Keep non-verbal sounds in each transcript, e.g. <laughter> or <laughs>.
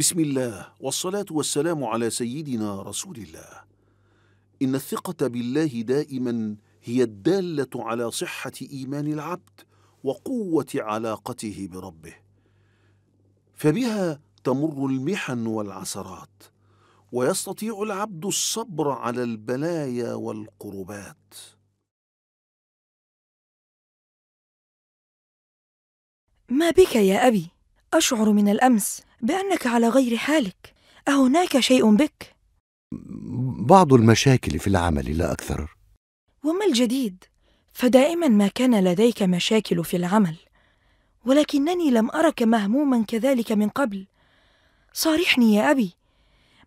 بسم الله والصلاة والسلام على سيدنا رسول الله. إن الثقة بالله دائما هي الدالة على صحة إيمان العبد وقوة علاقته بربه. فبها تمر المحن والعسرات، ويستطيع العبد الصبر على البلايا والقربات. ما بك يا أبي؟ أشعر من الأمس بانك على غير حالك اهناك شيء بك بعض المشاكل في العمل لا اكثر وما الجديد فدائما ما كان لديك مشاكل في العمل ولكنني لم ارك مهموما كذلك من قبل صارحني يا ابي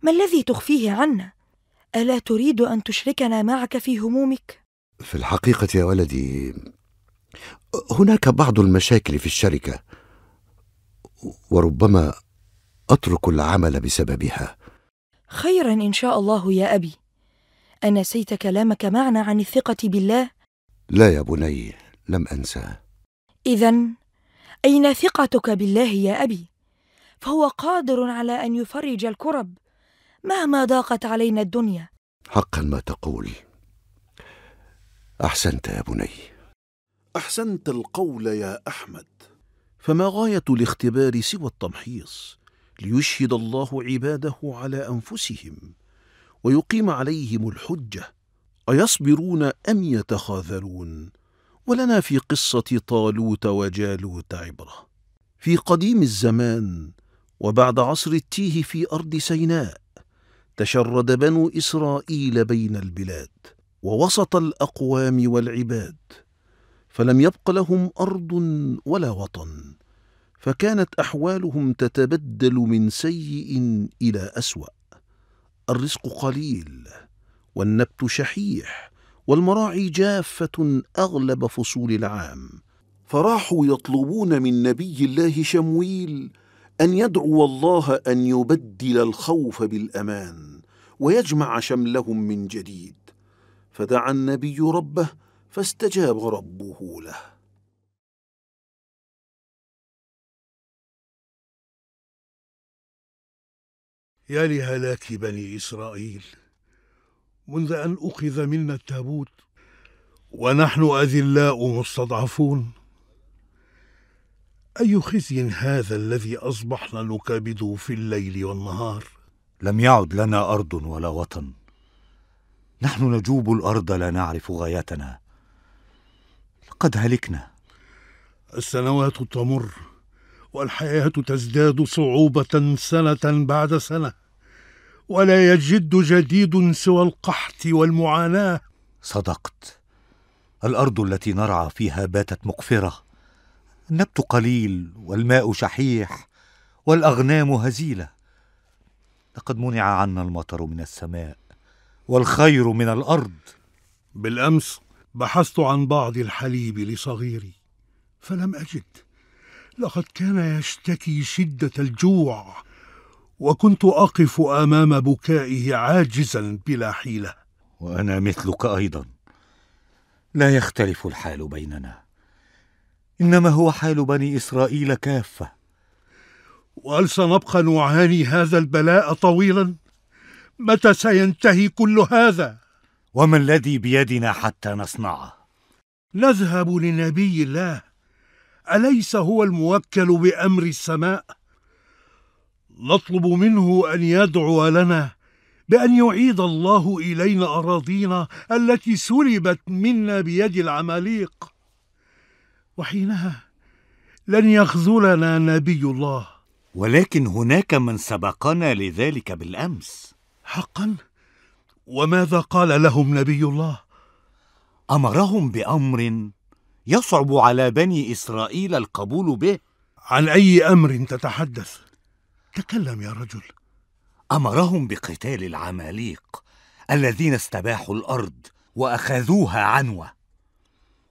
ما الذي تخفيه عنا الا تريد ان تشركنا معك في همومك في الحقيقه يا ولدي هناك بعض المشاكل في الشركه وربما اترك العمل بسببها خيرا ان شاء الله يا ابي انسيت كلامك معنا عن الثقه بالله لا يا بني لم أنسى اذا اين ثقتك بالله يا ابي فهو قادر على ان يفرج الكرب مهما ضاقت علينا الدنيا حقا ما تقول احسنت يا بني احسنت القول يا احمد فما غايه الاختبار سوى التمحيص ليشهد الله عباده على انفسهم ويقيم عليهم الحجه ايصبرون ام يتخاذلون ولنا في قصه طالوت وجالوت عبره في قديم الزمان وبعد عصر التيه في ارض سيناء تشرد بنو اسرائيل بين البلاد ووسط الاقوام والعباد فلم يبق لهم ارض ولا وطن فكانت احوالهم تتبدل من سيء الى اسوا الرزق قليل والنبت شحيح والمراعي جافه اغلب فصول العام فراحوا يطلبون من نبي الله شمويل ان يدعو الله ان يبدل الخوف بالامان ويجمع شملهم من جديد فدعا النبي ربه فاستجاب ربه له يا لهلاك بني إسرائيل منذ أن أخذ منا التابوت ونحن أذلاء مستضعفون أي خزي هذا الذي أصبحنا نكابده في الليل والنهار لم يعد لنا أرض ولا وطن نحن نجوب الأرض لا نعرف غايتنا لقد هلكنا السنوات تمر والحياة تزداد صعوبة سنة بعد سنة ولا يجد جديد سوى القحط والمعاناة صدقت الأرض التي نرعى فيها باتت مقفرة النبت قليل والماء شحيح والأغنام هزيلة لقد منع عنا المطر من السماء والخير من الأرض بالأمس بحثت عن بعض الحليب لصغيري فلم أجد لقد كان يشتكي شده الجوع وكنت اقف امام بكائه عاجزا بلا حيله وانا مثلك ايضا لا يختلف الحال بيننا انما هو حال بني اسرائيل كافه وهل سنبقى نعاني هذا البلاء طويلا متى سينتهي كل هذا وما الذي بيدنا حتى نصنعه نذهب لنبي الله أليس هو الموكل بأمر السماء؟ نطلب منه أن يدعو لنا بأن يعيد الله إلينا أراضينا التي سلبت منا بيد العماليق وحينها لن يخذلنا نبي الله ولكن هناك من سبقنا لذلك بالأمس حقا؟ وماذا قال لهم نبي الله؟ أمرهم بأمر يصعب على بني إسرائيل القبول به عن أي أمر تتحدث؟ تكلم يا رجل أمرهم بقتال العماليق الذين استباحوا الأرض وأخذوها عنوة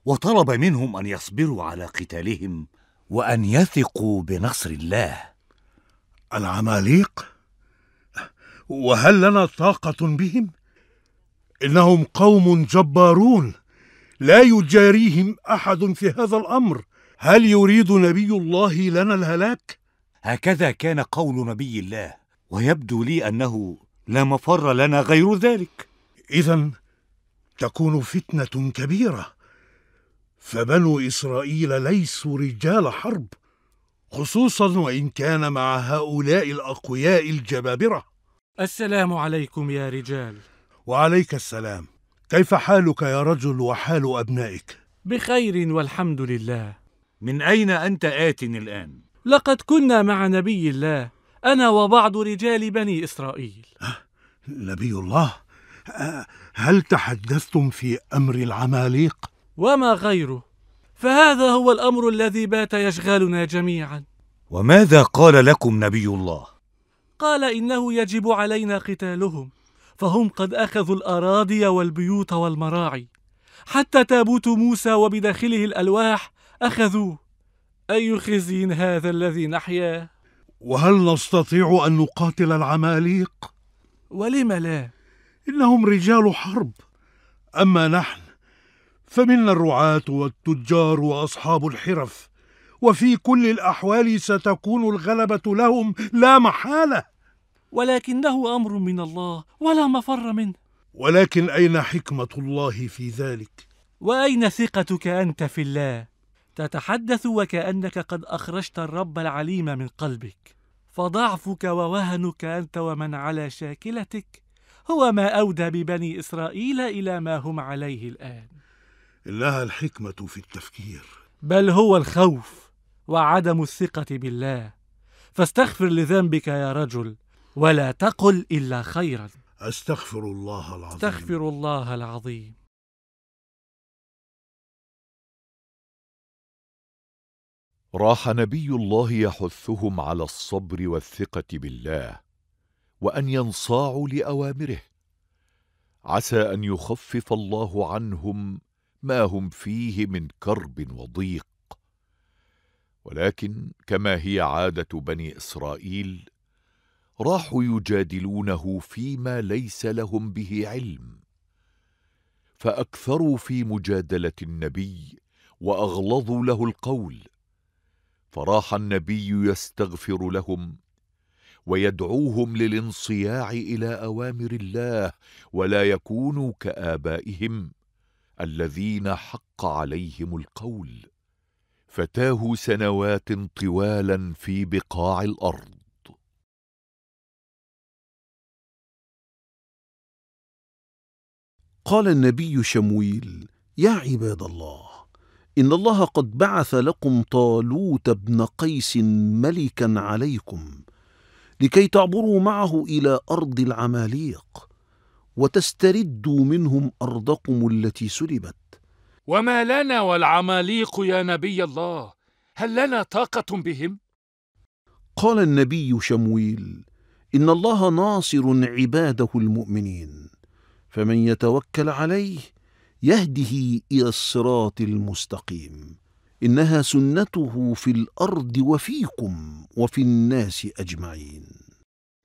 وطلب منهم أن يصبروا على قتالهم وأن يثقوا بنصر الله العماليق؟ وهل لنا طاقة بهم؟ إنهم قوم جبارون لا يجاريهم احد في هذا الامر هل يريد نبي الله لنا الهلاك هكذا كان قول نبي الله ويبدو لي انه لا مفر لنا غير ذلك اذا تكون فتنه كبيره فبنو اسرائيل ليسوا رجال حرب خصوصا وان كان مع هؤلاء الاقوياء الجبابره السلام عليكم يا رجال وعليك السلام كيف حالك يا رجل وحال أبنائك؟ بخير والحمد لله من أين أنت آت الآن؟ لقد كنا مع نبي الله أنا وبعض رجال بني إسرائيل أه، نبي الله؟ أه، هل تحدثتم في أمر العماليق؟ وما غيره فهذا هو الأمر الذي بات يشغلنا جميعا وماذا قال لكم نبي الله؟ قال إنه يجب علينا قتالهم فهم قد أخذوا الأراضي والبيوت والمراعي حتى تابوت موسى وبداخله الألواح أخذوه أي خزي هذا الذي نحياه وهل نستطيع أن نقاتل العماليق؟ ولم لا؟ إنهم رجال حرب أما نحن فمنا الرعاة والتجار وأصحاب الحرف وفي كل الأحوال ستكون الغلبة لهم لا محالة ولكنه امر من الله ولا مفر منه ولكن اين حكمه الله في ذلك واين ثقتك انت في الله تتحدث وكانك قد اخرجت الرب العليم من قلبك فضعفك ووهنك انت ومن على شاكلتك هو ما اودى ببني اسرائيل الى ما هم عليه الان انها الحكمه في التفكير بل هو الخوف وعدم الثقه بالله فاستغفر لذنبك يا رجل ولا تقل إلا خيرا أستغفر الله العظيم أستغفر الله العظيم راح نبي الله يحثهم على الصبر والثقة بالله وأن ينصاعوا لأوامره عسى أن يخفف الله عنهم ما هم فيه من كرب وضيق ولكن كما هي عادة بني إسرائيل راحوا يجادلونه فيما ليس لهم به علم فاكثروا في مجادله النبي واغلظوا له القول فراح النبي يستغفر لهم ويدعوهم للانصياع الى اوامر الله ولا يكونوا كابائهم الذين حق عليهم القول فتاهوا سنوات طوالا في بقاع الارض قال النبي شمويل يا عباد الله إن الله قد بعث لكم طالوت بن قيس ملكا عليكم لكي تعبروا معه إلى أرض العماليق وتستردوا منهم أرضكم التي سلبت وما لنا والعماليق يا نبي الله هل لنا طاقة بهم؟ قال النبي شمويل إن الله ناصر عباده المؤمنين فمن يتوكل عليه يهده الى الصراط المستقيم انها سنته في الارض وفيكم وفي الناس اجمعين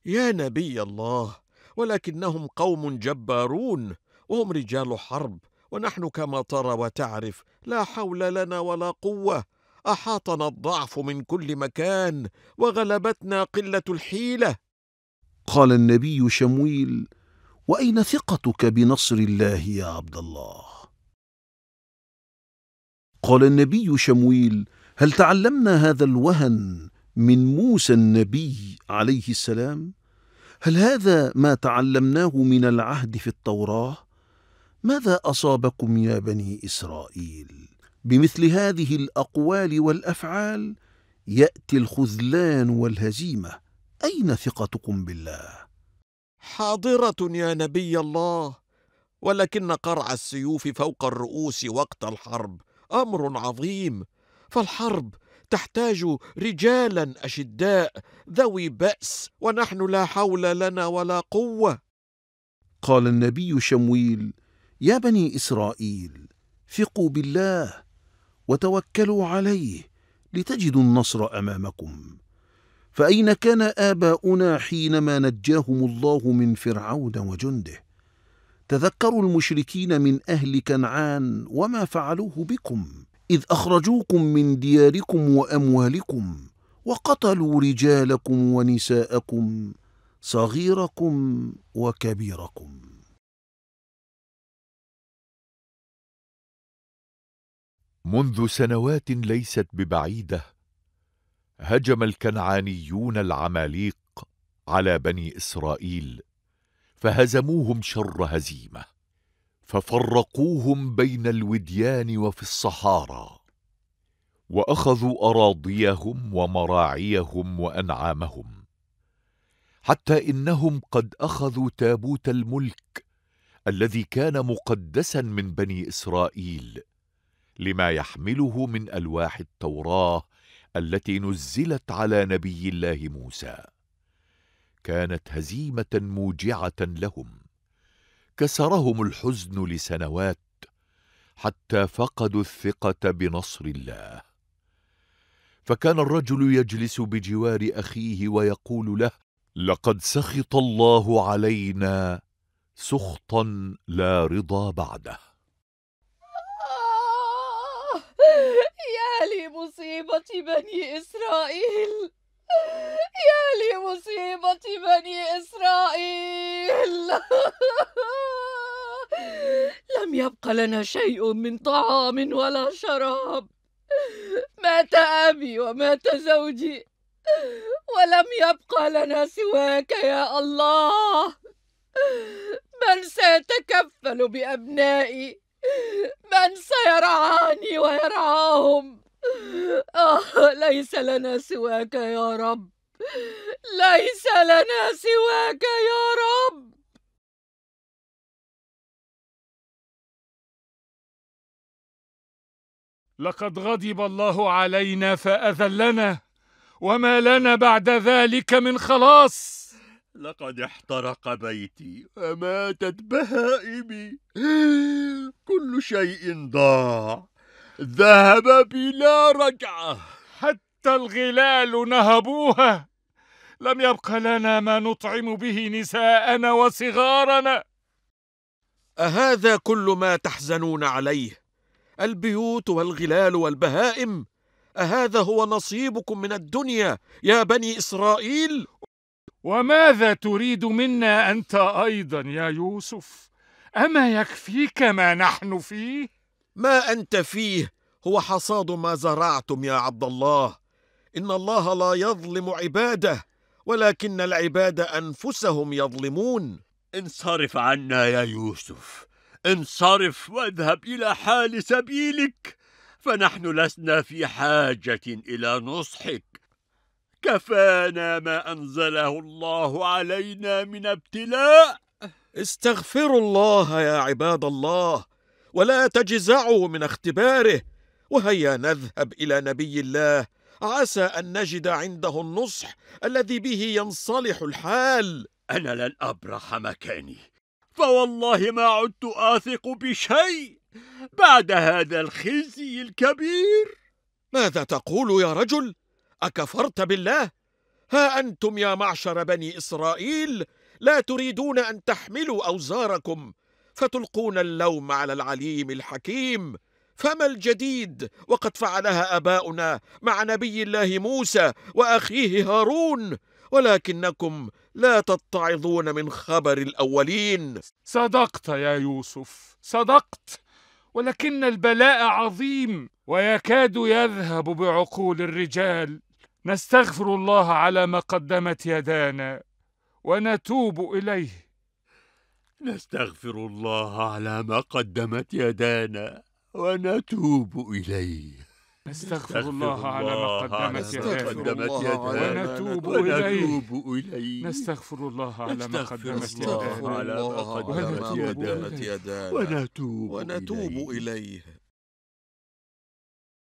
يا نبي الله ولكنهم قوم جبارون وهم رجال حرب ونحن كما ترى وتعرف لا حول لنا ولا قوه احاطنا الضعف من كل مكان وغلبتنا قله الحيله قال النبي شمويل واين ثقتك بنصر الله يا عبد الله قال النبي شمويل هل تعلمنا هذا الوهن من موسى النبي عليه السلام هل هذا ما تعلمناه من العهد في التوراه ماذا اصابكم يا بني اسرائيل بمثل هذه الاقوال والافعال ياتي الخذلان والهزيمه اين ثقتكم بالله حاضره يا نبي الله ولكن قرع السيوف فوق الرؤوس وقت الحرب امر عظيم فالحرب تحتاج رجالا اشداء ذوي باس ونحن لا حول لنا ولا قوه قال النبي شمويل يا بني اسرائيل ثقوا بالله وتوكلوا عليه لتجدوا النصر امامكم فأين كان آباؤنا حينما نجاهم الله من فرعون وجنده تذكروا المشركين من أهل كنعان وما فعلوه بكم إذ أخرجوكم من دياركم وأموالكم وقتلوا رجالكم ونساءكم صغيركم وكبيركم منذ سنوات ليست ببعيده هجم الكنعانيون العماليق على بني اسرائيل فهزموهم شر هزيمه ففرقوهم بين الوديان وفي الصحارى واخذوا اراضيهم ومراعيهم وانعامهم حتى انهم قد اخذوا تابوت الملك الذي كان مقدسا من بني اسرائيل لما يحمله من الواح التوراه التي نزلت على نبي الله موسى كانت هزيمه موجعه لهم كسرهم الحزن لسنوات حتى فقدوا الثقه بنصر الله فكان الرجل يجلس بجوار اخيه ويقول له لقد سخط الله علينا سخطا لا رضا بعده لمصيبة بني إسرائيل يا لمصيبة بني إسرائيل لم يبق لنا شيء من طعام ولا شراب مات أبي ومات زوجي ولم يبق لنا سواك يا الله من سيتكفل بأبنائي من سيرعاني ويرعاهم <laughs> آه ليس لنا سواك يا رب ليس لنا سواك يا رب لقد غضب الله علينا فأذلنا وما لنا بعد ذلك من خلاص لقد احترق بيتي وماتت بهائمي كل شيء ضاع ذهب بلا رجعة حتى الغلال نهبوها لم يبق لنا ما نطعم به نساءنا وصغارنا أهذا كل ما تحزنون عليه البيوت والغلال والبهائم أهذا هو نصيبكم من الدنيا يا بني إسرائيل وماذا تريد منا أنت أيضا يا يوسف أما يكفيك ما نحن فيه ما انت فيه هو حصاد ما زرعتم يا عبد الله ان الله لا يظلم عباده ولكن العباد انفسهم يظلمون انصرف عنا يا يوسف انصرف واذهب الى حال سبيلك فنحن لسنا في حاجه الى نصحك كفانا ما انزله الله علينا من ابتلاء استغفروا الله يا عباد الله ولا تجزعوا من اختباره وهيا نذهب الى نبي الله عسى ان نجد عنده النصح الذي به ينصلح الحال انا لن ابرح مكاني فوالله ما عدت اثق بشيء بعد هذا الخزي الكبير ماذا تقول يا رجل اكفرت بالله ها انتم يا معشر بني اسرائيل لا تريدون ان تحملوا اوزاركم فتلقون اللوم على العليم الحكيم فما الجديد وقد فعلها اباؤنا مع نبي الله موسى واخيه هارون ولكنكم لا تتعظون من خبر الاولين صدقت يا يوسف صدقت ولكن البلاء عظيم ويكاد يذهب بعقول الرجال نستغفر الله على ما قدمت يدانا ونتوب اليه نستغفر الله على ما قدمت يدانا ونتوب إليه نستغفر الله على ما قدمت يدانا ونتوب إليه نستغفر الله على ما قدمت يدانا ونتوب ونتوب إليه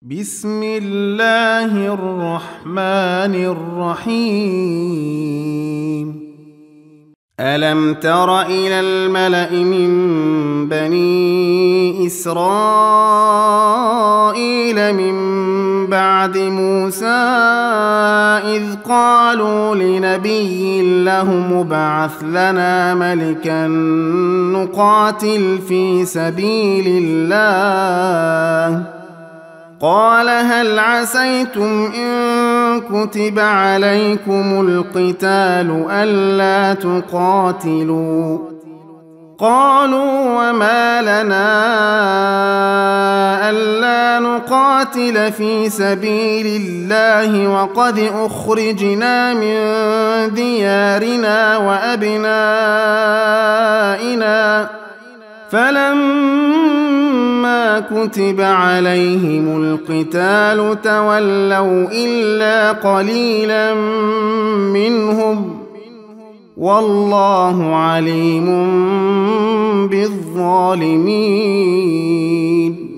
بسم الله الرحمن الرحيم ألم تر إلى الملأ من بني إسرائيل من بعد موسى إذ قالوا لنبي له مبعث لنا ملكا نقاتل في سبيل الله قال هل عسيتم إن كتب عليكم القتال ألا تقاتلوا قالوا وما لنا ألا نقاتل في سبيل الله وقد أخرجنا من ديارنا وأبنائنا فلما وما كتب عليهم القتال تولوا إلا قليلا منهم والله عليم بالظالمين